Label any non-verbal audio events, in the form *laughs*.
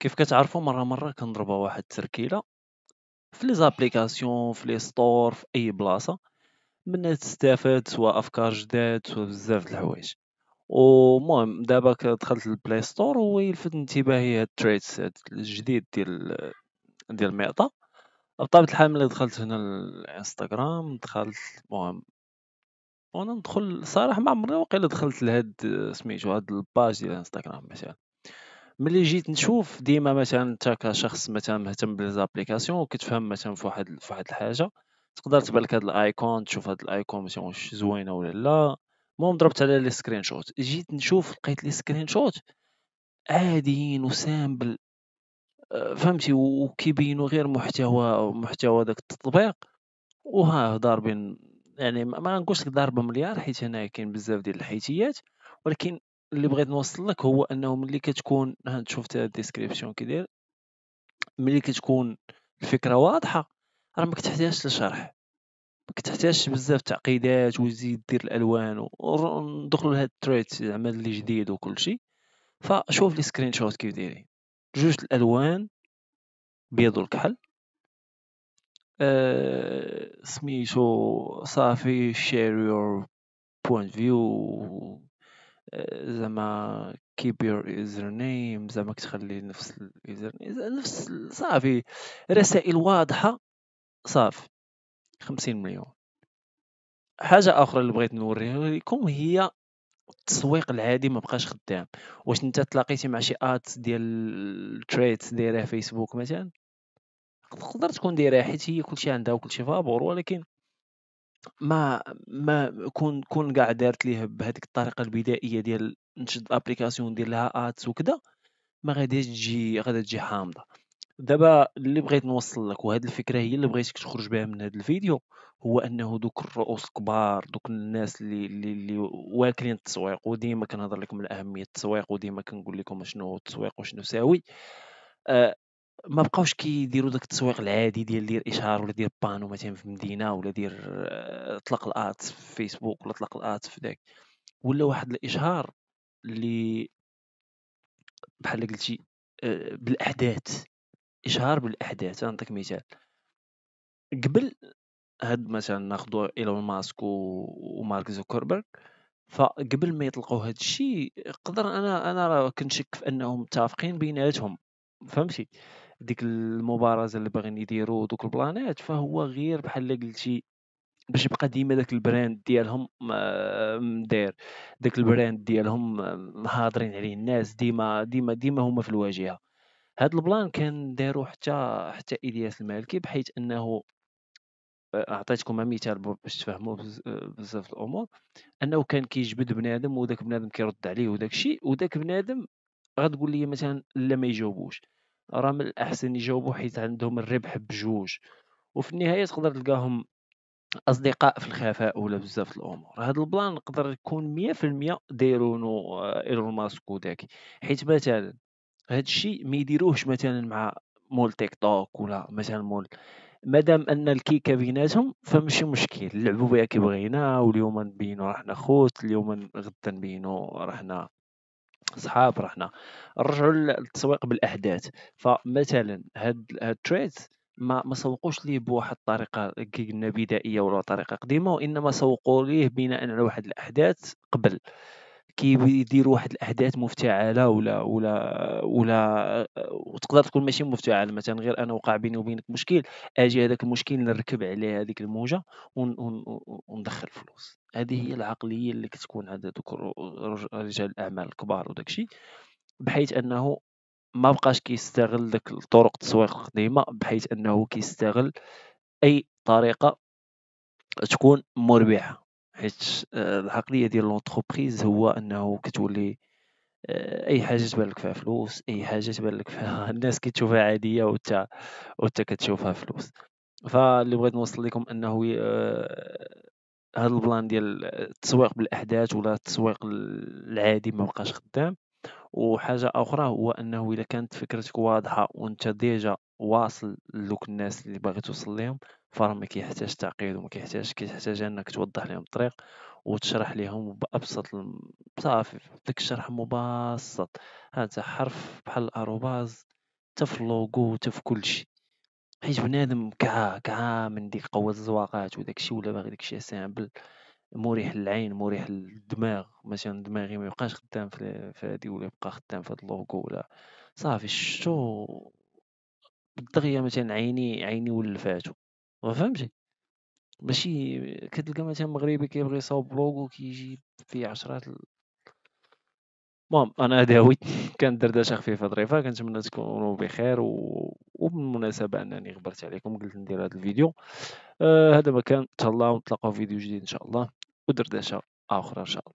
كيف كتعرفوا مرة مرة كنضربها واحد التركيلة في لي زابليكاسيون في لي ستور في اي بلاصة من تستافد سواء افكار جداد وبزاف بزاف د الحوايج ومهم دابا دخلت للبلاي ستور ويلفت انتباهي هاد التريد سيت الجديد ديال ديال الميطا بطبيعة الحال ملي دخلت هنا الانستغرام دخلت المهم وانا ندخل صراحة ما عمرني واقيلا دخلت لهاد سميتو هاد الباج ديال الانستغرام مثلا ملي جيت نشوف ديما مثلا انت كشخص مثلا مهتم بالابليكاسيون وكتفهم مثلا في واحد في واحد الحاجه تقدر تبان لك هاد الايكون تشوف هاد الايكون مثلا واش زوينه ولا لا المهم ضربت على لي سكرين شوت جيت نشوف لقيت لي سكرين شوت عاديين وسامبل آه، فهمتي وكيبينوا غير محتوى محتوى داك التطبيق وها ضاربين يعني ما نقولش لك ضاربه مليار حيت هنا كاين بزاف ديال الحيتيات ولكن اللي بغيت نوصل لك هو انه ملي كتكون شوف تا الديسكريبسيون كي داير ملي كتكون الفكره واضحه راه ما كتحتاجش للشرح ما كتحتاجش بزاف تعقيدات وزيد دير الالوان وندخلوا لهاد التريت زعما اللي جديد وكلشي فشوف لي سكرين شوت كيف دايري جوج الالوان بيض والكحل أه سميتو صافي شير يور بوينت فيو زعما keep your username زعما كتخلي نفس اليوزر نفس صافي رسائل واضحه صافي 50 مليون حاجه اخرى اللي بغيت نوريها لكم هي التسويق العادي ما بقاش خدام واش انت تلاقيتي مع شي ات ديال التريت دايره فيسبوك مثلا تقدر تكون دايره حيت هي كلشي عندها وكلشي فابور ولكن ما ما كون كون كاع دارت ليه بهذيك الطريقه البدائيه ديال نشد الابليكاسيون ندير لها ادس وكذا ما غاديش تجي غادا تجي حامضه دابا اللي بغيت نوصل لك وهذه الفكره هي اللي بغيتك تخرج بها من هذا الفيديو هو انه دوك الرؤوس الكبار دوك الناس اللي اللي, اللي واكلين التسويق وديما كنهضر لكم على اهميه التسويق وديما كنقول لكم شنو التسويق وشنو ساوي آه، ما بقاوش كيديروا داك التسويق العادي ديال دير اشهار ولا دير بانو مثلا في مدينه ولا دير آه، اطلاق الات في فيسبوك ولا اطلاق الات في داك ولا واحد الاشهار اللي بحال قلتي آه، بالاحداث اشهار بالاحداث نعطيك مثال قبل هاد مثلا ناخذ ايلون ماسك ومارك زوكربيرغ فقبل ما يطلقوا هاد الشيء قدر انا انا راه كنشك في انهم متفقين بيناتهم فهمتي ديك المبارزه اللي باغيين يديروا دوك البلانات فهو غير بحال قلتي باش يبقى ديما داك البراند ديالهم آه، داير داك البراند ديالهم آه، هاضرين عليه الناس ديما ديما ديما هما في الواجهه هاد البلان كان دارو حتى حتى الياس المالكي بحيث انه آه، عطيتكم مثال باش تفهموا بزاف الامور انه كان كيجبد بنادم وداك بنادم كيرد عليه وداك الشيء وداك بنادم غتقول لي مثلا لا ما يجاوبوش راه من الاحسن يجاوبوا حيت عندهم الربح بجوج وفي النهايه تقدر تلقاهم اصدقاء في الخفاء ولا بزاف الامور هذا البلان يقدر يكون 100% دايرونو آه، ايلون ماسك وداك حيت مثلا هذا الشيء ما يديروهش مثلا مع مول تيك توك ولا مثلا مول مادام ان الكيكه بيناتهم فماشي مشكل نلعبوا بها كي بغينا واليوم نبينو رحنا خوت اليوم غدا نبينو رحنا صحاب رحنا نرجعوا للتسويق بالاحداث فمثلا هاد هاد التريد ما ما سوقوش ليه بواحد الطريقه كي قلنا بدائيه ولا طريقه قديمه وانما سوقوا ليه بناء على واحد الاحداث قبل كيدير واحد الاحداث مفتعله ولا ولا ولا وتقدر تكون ماشي مفتعله مثلا غير انا وقع بيني وبينك مشكل اجي هذاك المشكل نركب عليه هذيك الموجه وندخل فلوس هذه هي العقليه اللي كتكون عند دوك رجال الاعمال الكبار وداكشي بحيث انه ما بقاش كيستغل داك طرق التسويق القديمه بحيث انه كيستغل اي طريقه تكون مربحه حيت آه، العقليه ديال لونتربريز هو انه كتولي آه، اي حاجه تبان لك فيها فلوس اي حاجه تبان لك فيها *laughs* الناس كتشوفها عاديه وتا وتا كتشوفها فلوس فاللي بغيت نوصل لكم انه هذا آه، البلان ديال التسويق بالاحداث ولا التسويق العادي ما بقاش خدام وحاجه اخرى هو انه اذا كانت فكرتك واضحه وانت ديجا واصل لوك الناس اللي باغي توصل لهم فرا ما كيحتاج تعقيد وما كيحتاج كيحتاج انك توضح لهم الطريق وتشرح لهم بابسط صافي داك الشرح مبسط ها انت حرف بحال الاروباز حتى في اللوغو حتى في كلشي حيت بنادم كعا كعا من ديك قوة الزواقات وداكشي ولا باغي داكشي سامبل مريح للعين مريح للدماغ مثلا دماغي ما يبقاش خدام في هادي ولا يبقى خدام في هاد اللوغو ولا صافي شو بالدغيا مثلا عيني عيني ولفاتو فهمتي نعم. ماشي كتلقى مثلا مغربي كيبغي يصاوب بلوغ وكيجي فيه عشرات المهم انا هذه هويت *laughs* كانت دردشه خفيفه ظريفه كنتمنى تكونوا بخير و... وبالمناسبه انني غبرت عليكم قلت ندير هذا الفيديو آه هذا ما كان تهلاو نتلاقاو في فيديو جديد ان شاء الله ودردشه اخرى ان شاء الله